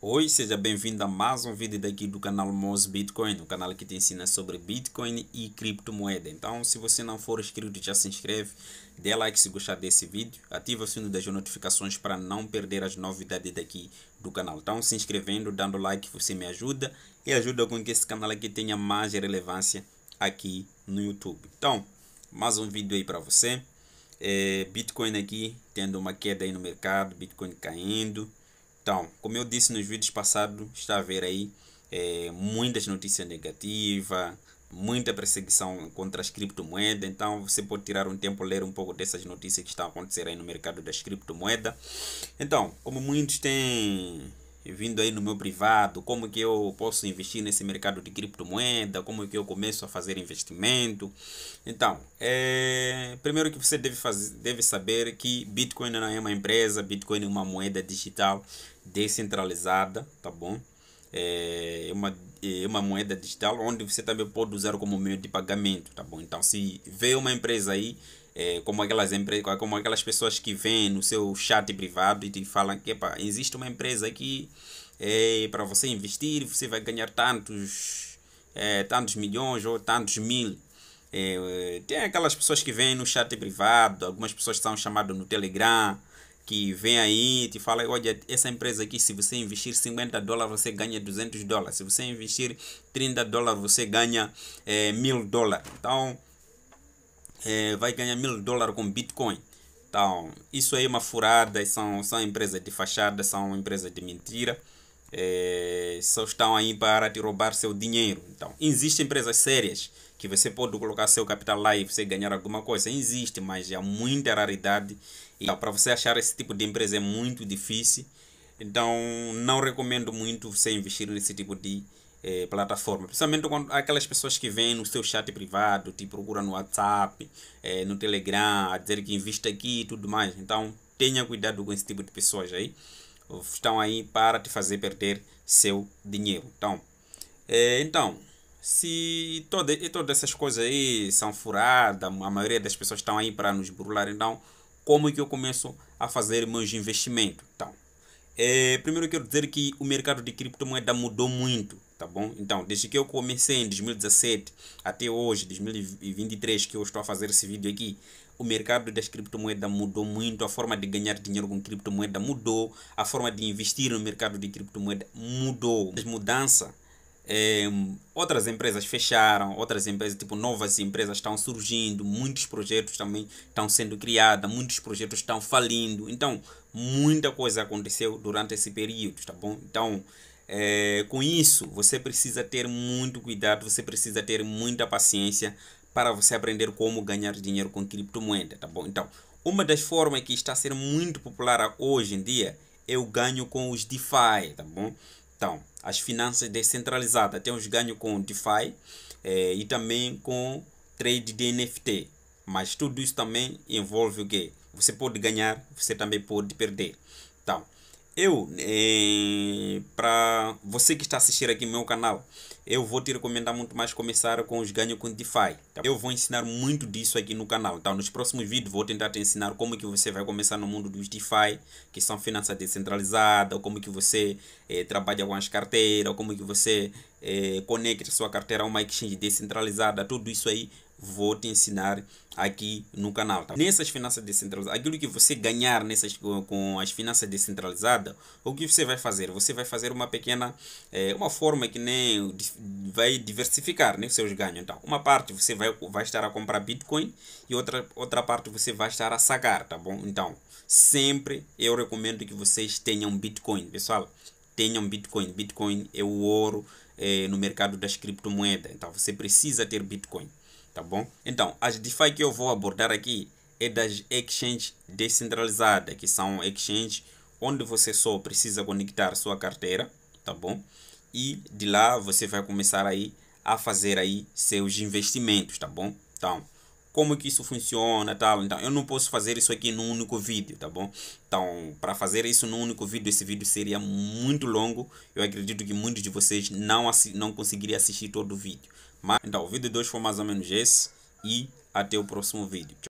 Oi, seja bem-vindo a mais um vídeo daqui do canal Mos Bitcoin, o canal que te ensina sobre Bitcoin e criptomoeda. Então, se você não for inscrito, já se inscreve, dê like se gostar desse vídeo, ativa o sino das notificações para não perder as novidades daqui do canal. Então, se inscrevendo, dando like, você me ajuda e ajuda com que esse canal aqui tenha mais relevância aqui no YouTube. Então, mais um vídeo aí para você. É, Bitcoin aqui tendo uma queda aí no mercado, Bitcoin caindo então, como eu disse nos vídeos passados, está a haver aí é, muitas notícias negativas, muita perseguição contra as criptomoedas. Então, você pode tirar um tempo ler um pouco dessas notícias que estão acontecendo aí no mercado das criptomoedas. Então, como muitos têm vindo aí no meu privado, como que eu posso investir nesse mercado de criptomoeda, como que eu começo a fazer investimento. Então, é, primeiro que você deve, fazer, deve saber que Bitcoin não é uma empresa, Bitcoin é uma moeda digital descentralizada, tá bom? É, é uma, é uma moeda digital onde você também pode usar como meio de pagamento, tá bom? Então, se vê uma empresa aí é, como, aquelas empresas, como aquelas pessoas que vêm no seu chat privado e te falam que epa, existe uma empresa aqui é, para você investir, você vai ganhar tantos, é, tantos milhões ou tantos mil. É, é tem aquelas pessoas que vêm no chat privado, algumas pessoas são chamadas no Telegram, que vem aí e te fala, olha, essa empresa aqui, se você investir 50 dólares, você ganha 200 dólares. Se você investir 30 dólares, você ganha é, 1000 dólares. Então, é, vai ganhar mil dólares com Bitcoin. Então, isso aí é uma furada, são, são empresas de fachada, são empresas de mentira. É, só estão aí para te roubar seu dinheiro. Então, existem empresas sérias que você pode colocar seu capital lá e você ganhar alguma coisa. Existe, mas é muita raridade. E então, para você achar esse tipo de empresa é muito difícil. Então, não recomendo muito você investir nesse tipo de é, plataforma. Principalmente quando aquelas pessoas que vêm no seu chat privado, te procuram no WhatsApp, é, no Telegram, a dizer que invista aqui e tudo mais. Então tenha cuidado com esse tipo de pessoas aí. Estão aí para te fazer perder seu dinheiro. Então, é, então se toda, todas essas coisas aí são furadas, a maioria das pessoas estão aí para nos burlar, então como que eu começo a fazer meus investimentos? Então, é, primeiro eu quero dizer que o mercado de criptomoeda mudou muito, tá bom? Então, desde que eu comecei em 2017 até hoje, 2023, que eu estou a fazer esse vídeo aqui, o mercado das criptomoedas mudou muito, a forma de ganhar dinheiro com criptomoeda mudou, a forma de investir no mercado de criptomoeda mudou. As mudanças é, outras empresas fecharam, outras empresas, tipo, novas empresas estão surgindo, muitos projetos também estão sendo criados, muitos projetos estão falindo. Então, muita coisa aconteceu durante esse período, tá bom? Então, é, com isso, você precisa ter muito cuidado, você precisa ter muita paciência para você aprender como ganhar dinheiro com criptomoeda, tá bom? Então, uma das formas que está sendo muito popular hoje em dia é o ganho com os DeFi, tá bom? Então, as finanças descentralizadas têm os ganhos com DeFi eh, e também com trade de NFT. Mas tudo isso também envolve o quê? Você pode ganhar, você também pode perder. Então, eu, eh, para você que está assistindo aqui no meu canal, eu vou te recomendar muito mais começar com os ganhos com DeFi. Tá eu vou ensinar muito disso aqui no canal. Então, nos próximos vídeos vou tentar te ensinar como que você vai começar no mundo dos DeFi, que são finanças descentralizadas, como que você eh, trabalha com as carteiras, como que você é, conecte sua carteira a uma exchange descentralizada, tudo isso aí vou te ensinar aqui no canal. Tá? Nessas finanças descentralizadas, aquilo que você ganhar nessas com as finanças descentralizadas, o que você vai fazer? Você vai fazer uma pequena, é, uma forma que nem vai diversificar né, seus ganhos. Então, uma parte você vai, vai estar a comprar Bitcoin e outra, outra parte você vai estar a sacar, tá bom? Então, sempre eu recomendo que vocês tenham Bitcoin, pessoal. Tenham Bitcoin. Bitcoin é o ouro eh, no mercado das criptomoedas. Então você precisa ter Bitcoin, tá bom? Então, as DeFi que eu vou abordar aqui é das exchanges descentralizadas, que são exchanges onde você só precisa conectar sua carteira, tá bom? E de lá você vai começar aí a fazer aí seus investimentos, tá bom? Então, como que isso funciona tal. Então, eu não posso fazer isso aqui num único vídeo, tá bom? Então, para fazer isso num único vídeo, esse vídeo seria muito longo. Eu acredito que muitos de vocês não, não conseguiriam assistir todo o vídeo. Mas, então, o vídeo hoje foi mais ou menos esse. E até o próximo vídeo.